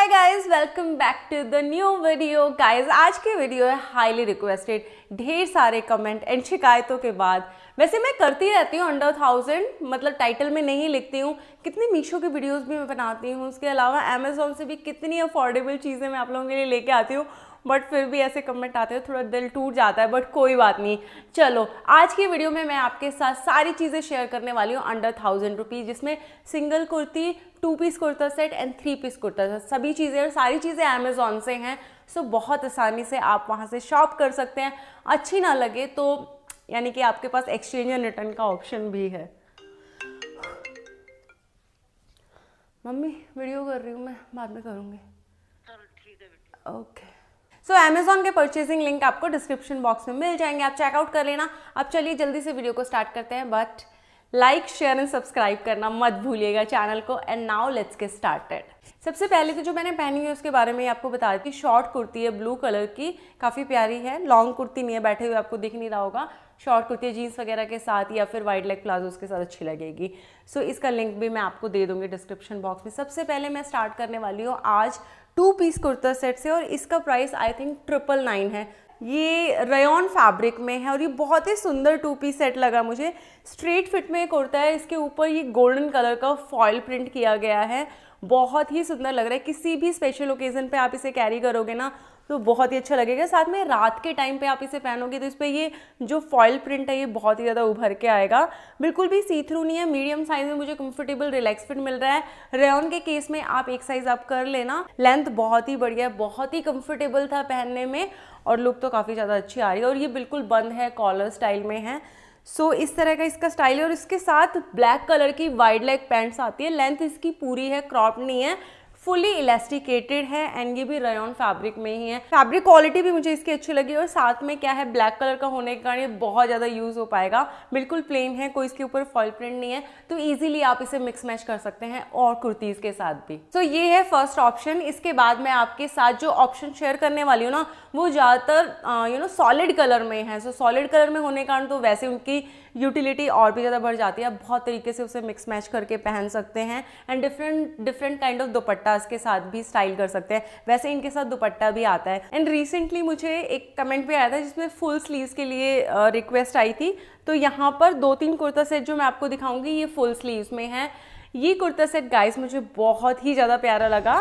Hi guys welcome back to the new video guys आज की video है highly requested ढेर सारे कमेंट एंड शिकायतों के बाद वैसे मैं करती रहती हूँ अंडर थाउजेंड मतलब टाइटल में नहीं लिखती हूँ कितनी मीशो की वीडियोस भी मैं बनाती हूँ उसके अलावा अमेजोन से भी कितनी अफोर्डेबल चीज़ें मैं आप लोगों के लिए लेके आती हूँ बट फिर भी ऐसे कमेंट आते हैं थोड़ा दिल टूट जाता है बट कोई बात नहीं चलो आज की वीडियो में मैं आपके साथ सारी चीज़ें शेयर करने वाली हूँ अंडर थाउजेंड रुपीज़ जिसमें single kurti two piece kurta set and three piece kurta set सभी चीज़ें और सारी चीज़ें अमेज़ोन से हैं सो बहुत आसानी से आप वहाँ से शॉप कर सकते हैं अच्छी ना लगे तो यानी कि आपके पास एक्सचेंज एंड रिटर्न का ऑप्शन भी है मम्मी वीडियो कर रही हूँ मैं बाद में करूँगी okay okay. So so, Amazon के परचेजिंग लिंक आपको डिस्क्रिप्शन बॉक्स में मिल जाएंगे आप चेकआउट कर लेना अब चलिए जल्दी से वीडियो को स्टार्ट करते हैं but like share and subscribe करना मत भूलिएगा चैनल को and now let's get started सबसे पहले तो जो मैंने पहनी है उसके बारे में आपको बता दी शॉर्ट कुर्ती है ब्लू कलर की काफ़ी प्यारी है लॉन्ग कुर्ती नहीं है बैठे हुए आपको दिख नहीं रहा होगा शॉर्ट कुर्ती जीन्स वगैरह के साथ या फिर वाइड लेग प्लाजोज के साथ अच्छी लगेगी सो so, इसका लिंक भी मैं आपको दे दूँगी डिस्क्रिप्शन बॉक्स में सबसे पहले मैं स्टार्ट करने वाली हूँ आज टू पीस कुर्ता सेट से और इसका price I think triple nine है ये रेन फैब्रिक में है और ये बहुत ही सुंदर टू पीस सेट लगा मुझे स्ट्रेट फिट में कुर्ता है इसके ऊपर ये गोल्डन कलर का फॉयल प्रिंट किया गया है बहुत ही सुंदर लग रहा है किसी भी स्पेशल ओकेज़न पे आप इसे कैरी करोगे ना तो बहुत ही अच्छा लगेगा साथ में रात के टाइम पे आप इसे पहनोगे तो इस पर ये जो फॉयल प्रिंट है ये बहुत ही ज़्यादा उभर के आएगा बिल्कुल भी सी थ्रू नहीं है मीडियम साइज़ में मुझे कंफर्टेबल रिलैक्स फिट मिल रहा है रेन के केस में आप एक साइज़ आप कर लेना लेंथ बहुत ही बढ़िया है बहुत ही कम्फर्टेबल था पहनने में और लुक तो काफ़ी ज़्यादा अच्छी आ रही है और ये बिल्कुल बंद है कॉलर स्टाइल में है सो so, इस तरह का इसका स्टाइल है और इसके साथ ब्लैक कलर की वाइड लेग पैंट्स आती है लेंथ इसकी पूरी है क्रॉप नहीं है फुली इलास्टिकेटेड है एंड ये भी रयोन फैब्रिक में ही है फैब्रिक क्वालिटी भी मुझे इसकी अच्छी लगी और साथ में क्या है ब्लैक कलर का होने के कारण ये बहुत ज़्यादा यूज़ हो पाएगा बिल्कुल प्लेन है कोई इसके ऊपर फॉल प्रिंट नहीं है तो ईजिली आप इसे मिक्स मैच कर सकते हैं और कुर्तीज़ के साथ भी सो so, ये है फर्स्ट ऑप्शन इसके बाद मैं आपके साथ जो ऑप्शन शेयर करने वाली हूँ ना वो ज़्यादातर यू नो सॉलिड कलर में है सो सॉलिड कलर में होने के कारण तो वैसे उनकी यूटिलिटी और भी ज़्यादा बढ़ जाती है आप बहुत तरीके से उसे मिक्स मैच करके पहन सकते हैं and different different kind of dupatta dupattas के साथ भी स्टाइल कर सकते हैं वैसे इनके साथ दुपट्टा भी आता है एंड रिसेंटली मुझे एक कमेंट भी आया था जिसमें फुल स्लीव्स के लिए रिक्वेस्ट आई थी तो यहाँ पर दो तीन कुर्ता सेट जो मैं आपको दिखाऊंगी ये फुल स्लीव्स में है ये कुर्ता सेट गाइस मुझे बहुत ही ज़्यादा प्यारा लगा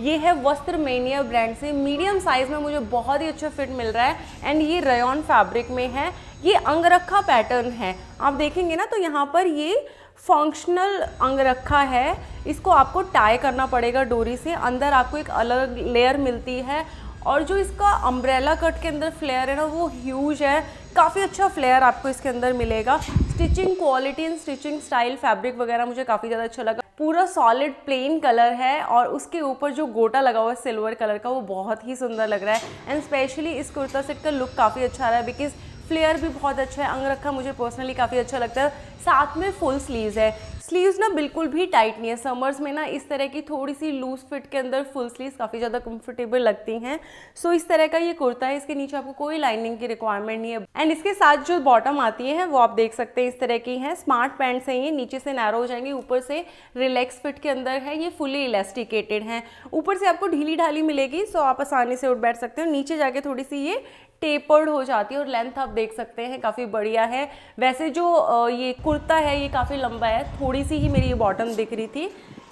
ये है वस्त्र मेनिया ब्रांड से मीडियम साइज़ में मुझे बहुत ही अच्छा फिट मिल रहा है एंड ये रयॉन फैब्रिक में है ये अंगरखा पैटर्न है आप देखेंगे ना तो यहाँ पर ये फंक्शनल अंग रखा है इसको आपको टाई करना पड़ेगा डोरी से अंदर आपको एक अलग लेयर मिलती है और जो इसका अम्ब्रेला कट के अंदर फ्लेयर है ना वो ह्यूज है काफ़ी अच्छा फ्लेयर आपको इसके अंदर मिलेगा stitching quality and stitching style fabric वगैरह मुझे काफ़ी ज़्यादा अच्छा लगा पूरा सॉलिड प्लेन कलर है और उसके ऊपर जो गोटा लगा हुआ है सिल्वर कलर का वो बहुत ही सुंदर लग रहा है एंड स्पेशली इस कुर्ता सेट का लुक काफ़ी अच्छा आ रहा है बिकॉज़ फ्लेयर भी बहुत अच्छा है अंगरखा मुझे पर्सनली काफ़ी अच्छा लगता है साथ में फुल स्लीव्स है स्लीव्स ना बिल्कुल भी टाइट नहीं है समर्स में ना इस तरह की थोड़ी सी लूज फिट के अंदर फुल स्लीव्स काफ़ी ज़्यादा कंफर्टेबल लगती हैं सो इस तरह का ये कुर्ता है इसके नीचे आपको कोई लाइनिंग की रिक्वायरमेंट नहीं है एंड इसके साथ जो बॉटम आती है वो आप देख सकते हैं इस तरह की है स्मार्ट पैंट्स हैं ये नीचे से नैरो हो जाएंगे ऊपर से रिलैक्स फिट के अंदर है ये फुली इलास्टिकेटेड हैं ऊपर से आपको ढीली ढाली मिलेगी सो आप आसानी से उठ बैठ सकते हो नीचे जाके थोड़ी सी ये टेपर्ड हो जाती है और लेंथ आप देख सकते हैं काफ़ी बढ़िया है वैसे जो ये कुर्ता है ये काफ़ी लंबा है थोड़ी सी ही मेरी ये बॉटम दिख रही थी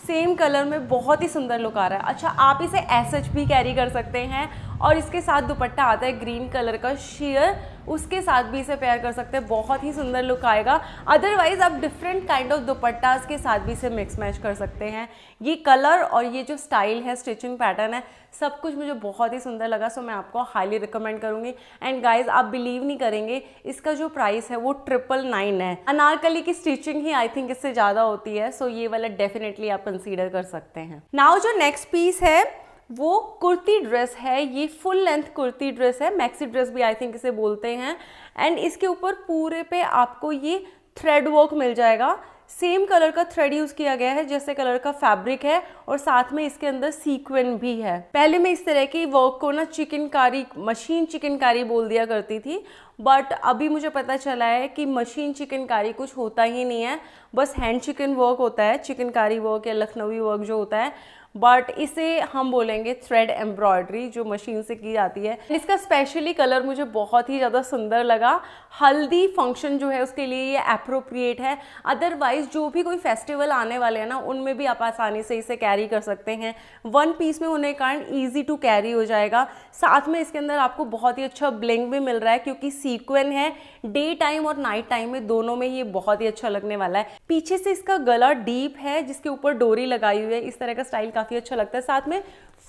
सेम कलर में बहुत ही सुंदर लुक आ रहा है अच्छा आप इसे एस एच भी कैरी कर सकते हैं और इसके साथ दुपट्टा आता है ग्रीन कलर का शेयर उसके साथ भी इसे पेयर कर सकते हैं बहुत ही सुंदर लुक आएगा अदरवाइज आप डिफरेंट काइंड ऑफ दुपट्टाज के साथ भी इसे मिक्स मैच कर सकते हैं ये कलर और ये जो स्टाइल है स्टिचिंग पैटर्न है सब कुछ मुझे बहुत ही सुंदर लगा सो मैं आपको हाईली रिकमेंड करूँगी एंड गाइज आप बिलीव नहीं करेंगे इसका जो प्राइस है वो ट्रिपल नाइन है अनारकली की स्टिचिंग ही आई थिंक इससे ज़्यादा होती है सो ये वाला डेफिनेटली आप कंसिडर कर सकते हैं नाउ जो नेक्स्ट पीस है वो कुर्ती ड्रेस है ये फुल लेंथ कुर्ती ड्रेस है मैक्सी ड्रेस भी आई थिंक इसे बोलते हैं एंड इसके ऊपर पूरे पे आपको ये थ्रेड वर्क मिल जाएगा सेम कलर का थ्रेड यूज़ किया गया है जैसे कलर का फैब्रिक है और साथ में इसके अंदर सीक्वेंट भी है पहले मैं इस तरह के वर्क को ना चिकनकारी मशीन चिकनकारी बोल दिया करती थी बट अभी मुझे पता चला है कि मशीन चिकनकारी कुछ होता ही नहीं है बस हैंड चिकन वर्क होता है चिकनकारी वर्क या लखनवी वर्क जो होता है बट इसे हम बोलेंगे थ्रेड एम्ब्रॉयडरी जो मशीन से की जाती है इसका स्पेशली कलर मुझे बहुत ही ज़्यादा सुंदर लगा हल्दी फंक्शन जो है उसके लिए ये अप्रोप्रिएट है अदरवाइज जो भी कोई फेस्टिवल आने वाले हैं ना उनमें भी आप आसानी से इसे कैरी कर सकते हैं वन पीस में होने के कारण ईजी टू कैरी हो जाएगा साथ में इसके अंदर आपको बहुत ही अच्छा ब्लिंग भी मिल रहा है क्योंकि सीक्वेंस है डे टाइम और नाइट टाइम में दोनों में ये बहुत ही अच्छा लगने वाला है पीछे से इसका गला डीप है जिसके ऊपर डोरी लगाई हुई है इस तरह का स्टाइल काफ़ी अच्छा लगता है साथ में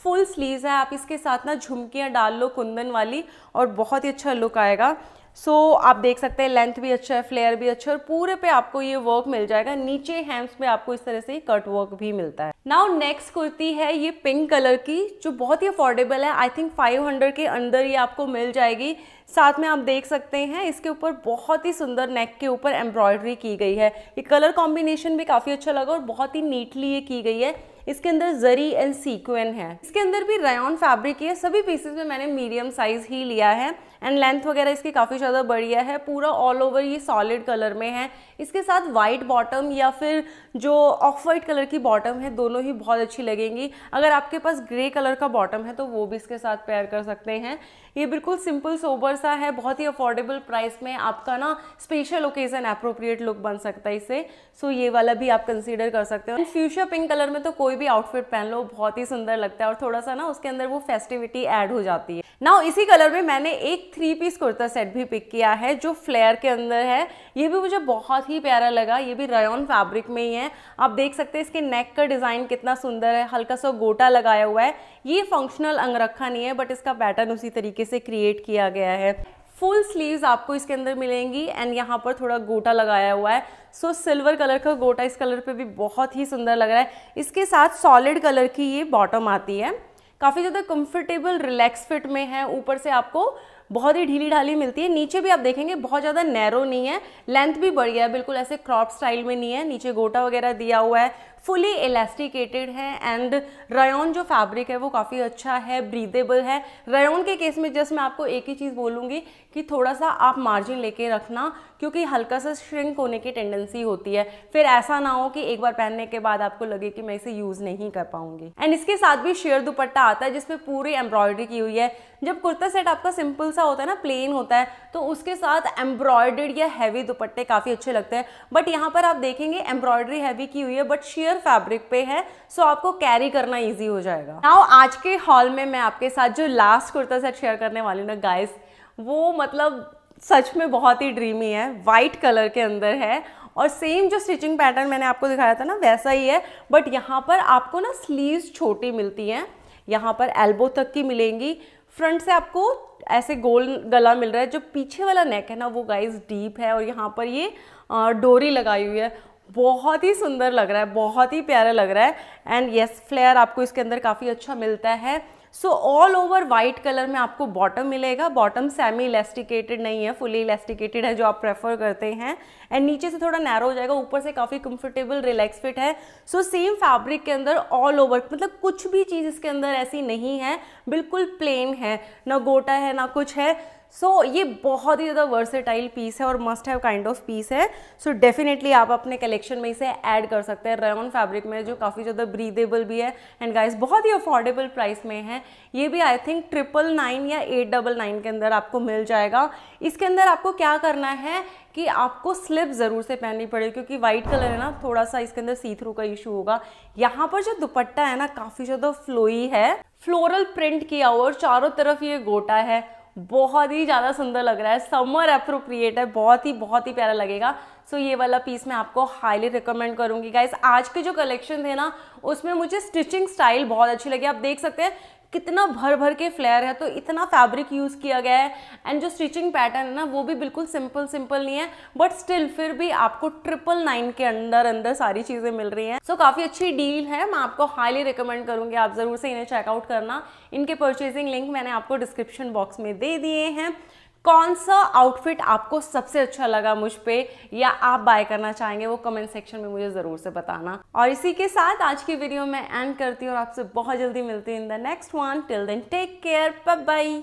फुल स्लीव्स है आप इसके साथ ना झुमकियाँ डाल लो कुंदन वाली और बहुत ही अच्छा लुक आएगा सो so, आप देख सकते हैं लेंथ भी अच्छा है फ्लेयर भी अच्छा है और पूरे पे आपको ये वर्क मिल जाएगा नीचे हैम्स में आपको इस तरह से कट वर्क भी मिलता है नाउ नेक्स्ट कुर्ती है ये पिंक कलर की जो बहुत ही अफोर्डेबल है आई थिंक 500 के अंदर ये आपको मिल जाएगी साथ में आप देख सकते हैं इसके ऊपर बहुत ही सुंदर नेक के ऊपर एम्ब्रॉयडरी की गई है ये कलर कॉम्बिनेशन भी काफ़ी अच्छा लगा और बहुत ही नीटली ये की गई है इसके अंदर जरी एंड सीक्वेन है इसके अंदर भी रायन फैब्रिक है सभी पीसेस में मैंने मीडियम साइज ही लिया है एंड लेंथ वगैरह इसकी काफ़ी ज़्यादा बढ़िया है पूरा ऑल ओवर ये सॉलिड कलर में है इसके साथ वाइट बॉटम या फिर जो ऑफ वाइट कलर की बॉटम है दोनों ही बहुत अच्छी लगेंगी अगर आपके पास ग्रे कलर का बॉटम है तो वो भी इसके साथ पेयर कर सकते हैं ये बिल्कुल सिंपल सोबर सा है बहुत ही अफोर्डेबल प्राइस में आपका ना स्पेशल ओकेजन अप्रोप्रिएट लुक बन सकता है इससे सो ये वाला भी आप कंसीडर कर सकते हो फ्यूचर पिंक कलर में तो कोई भी आउटफिट पहन लो बहुत ही सुंदर लगता है और थोड़ा सा ना उसके अंदर वो फेस्टिविटी ऐड हो जाती है नाउ इसी कलर में मैंने एक थ्री पीस कुर्ता सेट भी पिक किया है जो फ्लेयर के अंदर है ये भी मुझे बहुत ही प्यारा लगा ये भी रयन फैब्रिक में ही है आप देख सकते हैं इसके नेक का डिज़ाइन कितना सुंदर है हल्का सा गोटा लगाया हुआ है ये फंक्शनल अंगरखा नहीं है बट इसका पैटर्न उसी तरीके से क्रिएट किया गया है फुल स्लीव्स आपको इसके अंदर मिलेंगी एंड यहाँ पर थोड़ा गोटा लगाया हुआ है सो सिल्वर कलर का गोटा इस कलर पे भी बहुत ही सुंदर लग रहा है इसके साथ सॉलिड कलर की ये बॉटम आती है काफ़ी ज़्यादा कंफर्टेबल रिलैक्स फिट में है ऊपर से आपको बहुत ही ढीली ढाली मिलती है नीचे भी आप देखेंगे बहुत ज़्यादा नैरो नहीं है लेंथ भी बढ़िया है बिल्कुल ऐसे क्रॉप स्टाइल में नहीं है नीचे गोटा वगैरह दिया हुआ है फुली इलास्टिकेटेड है एंड रयोन जो फैब्रिक है वो काफ़ी अच्छा है ब्रीदेबल है रयोन के केस में जस्ट मैं आपको एक ही चीज़ बोलूँगी कि थोड़ा सा आप मार्जिन लेके रखना क्योंकि हल्का सा श्रिंक होने की टेंडेंसी होती है फिर ऐसा ना हो कि एक बार पहनने के बाद आपको लगे कि मैं इसे यूज़ नहीं कर पाऊँगी एंड इसके साथ भी शेयर दुपट्टा आता है जिसमें पूरी एम्ब्रॉयडरी की हुई है जब कुर्ता सेट आपका सिंपल सा होता है ना प्लेन होता है तो उसके साथ एम्ब्रॉयडर्ड या हैवी दुपट्टे काफ़ी अच्छे लगते हैं बट यहाँ पर आप देखेंगे एम्ब्रॉयडरी हैवी की हुई है बट शेयर फैब्रिक पे है सो आपको कैरी करना ईजी हो जाएगा नाउ आज के हॉल में मैं आपके साथ जो लास्ट कुर्ता सेट शेयर करने वाली ना गाइस वो मतलब सच में बहुत ही ड्रीमी है वाइट कलर के अंदर है और सेम जो स्टिचिंग पैटर्न मैंने आपको दिखाया था ना वैसा ही है बट यहाँ पर आपको ना स्लीव्स छोटी मिलती हैं यहाँ पर एल्बो तक की मिलेंगी फ्रंट से आपको ऐसे गोल गला मिल रहा है जो पीछे वाला नेक है ना वो गाइस डीप है और यहाँ पर ये डोरी लगाई हुई है बहुत ही सुंदर लग रहा है बहुत ही प्यारा लग रहा है एंड यस फ्लेयर आपको इसके अंदर काफ़ी अच्छा मिलता है so all over white colour में आपको बॉटम मिलेगा बॉटम सेमी इलास्टिकेटेड नहीं है फुली इलास्टिकेटेड है जो आप प्रेफर करते हैं एंड नीचे से थोड़ा नैरो हो जाएगा ऊपर से काफ़ी कंफर्टेबल रिलैक्स फिट है सो सेम फैब्रिक के अंदर ऑल ओवर मतलब कुछ भी चीज़ इसके अंदर ऐसी नहीं है बिल्कुल प्लेन है ना गोटा है ना कुछ है सो so, ये बहुत ही ज़्यादा वर्सेटाइल पीस है और must have kind of piece है सो so, डेफिनेटली आप अपने कलेक्शन में इसे ऐड कर सकते हैं रेन फैब्रिक में जो काफ़ी ज़्यादा ब्रीदेबल भी है एंड गाइस बहुत ही अफोर्डेबल प्राइस में है ये भी आई थिंक ट्रिपल नाइन या एट डबल नाइन के अंदर आपको मिल जाएगा इसके अंदर आपको क्या करना है कि आपको स्लिप ज़रूर से पहननी पड़ेगी क्योंकि वाइट कलर है ना थोड़ा सा इसके अंदर सी थ्रू का इशू होगा यहाँ पर जो दुपट्टा है ना काफ़ी ज़्यादा फ्लोई है फ्लोरल प्रिंट किया हुआ और चारों तरफ ये गोटा है बहुत ही ज़्यादा सुंदर लग रहा है समर अप्रोप्रिएट है बहुत ही बहुत ही प्यारा लगेगा सो so, ये वाला पीस मैं आपको हाईली रिकमेंड करूँगी गाइस आज के जो कलेक्शन थे ना उसमें मुझे स्टिचिंग स्टाइल बहुत अच्छी लगी आप देख सकते हैं कितना भर भर के फ्लेयर है तो इतना फैब्रिक यूज़ किया गया है एंड जो स्टिचिंग पैटर्न है ना वो भी बिल्कुल सिंपल सिंपल नहीं है बट स्टिल फिर भी आपको ट्रिपल नाइन के अंदर अंदर सारी चीज़ें मिल रही हैं सो so, काफ़ी अच्छी डील है मैं आपको हाईली रिकमेंड करूँगी आप ज़रूर से इन्हें चेकआउट करना इनके परचेजिंग लिंक मैंने आपको डिस्क्रिप्शन बॉक्स में दे दिए हैं कौन सा आउटफिट आपको सबसे अच्छा लगा मुझ पर या आप बाय करना चाहेंगे वो कमेंट सेक्शन में मुझे ज़रूर से बताना और इसी के साथ आज की वीडियो मैं एंड करती हूँ और आपसे बहुत जल्दी मिलती हूँ in the next one till then take care bye